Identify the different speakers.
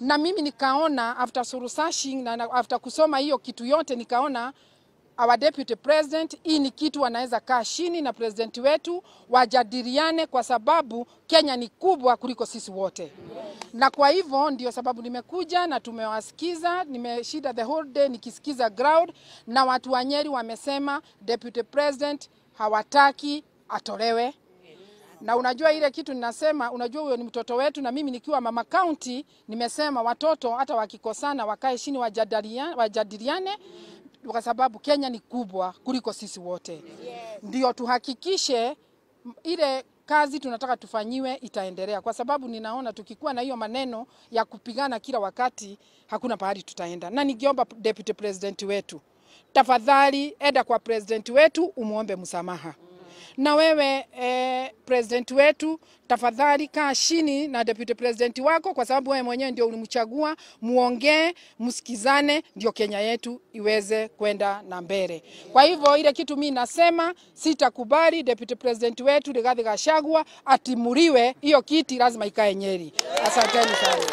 Speaker 1: na mimi nikaona after sashing na after kusoma hiyo kitu yote nikaona our deputy president, hii ni kitu anaweza kaa chini na president wetu wajadiliane, kwa sababu Kenya ni kubwa kuliko sisi wote, na kwa hivyo ndio sababu nimekuja na tumewasikiza. Nimeshida the whole day nikisikiza ground, na watu wa Nyeri wamesema deputy president hawataki atolewe na unajua ile kitu ninasema, unajua huyo ni mtoto wetu, na mimi nikiwa mama kaunti nimesema watoto hata wakikosana wakae chini wajadiliane, wajadiliane kwa sababu Kenya ni kubwa kuliko sisi wote yes. Ndio tuhakikishe ile kazi tunataka tufanyiwe itaendelea, kwa sababu ninaona tukikuwa na hiyo maneno ya kupigana kila wakati hakuna pahali tutaenda, na nikiomba deputy president wetu, tafadhali enda kwa president wetu umwombe msamaha mm. na wewe eh, president wetu, tafadhali kaa chini na deputy president wako, kwa sababu wewe mwenyewe ndio ulimchagua. Muongee, msikizane, ndio Kenya yetu iweze kwenda na mbele. Kwa hivyo ile kitu mimi nasema, sitakubali deputy president wetu Rigathi Gachagua atimuriwe Hiyo kiti lazima ikae Nyeri. Asanteni sana.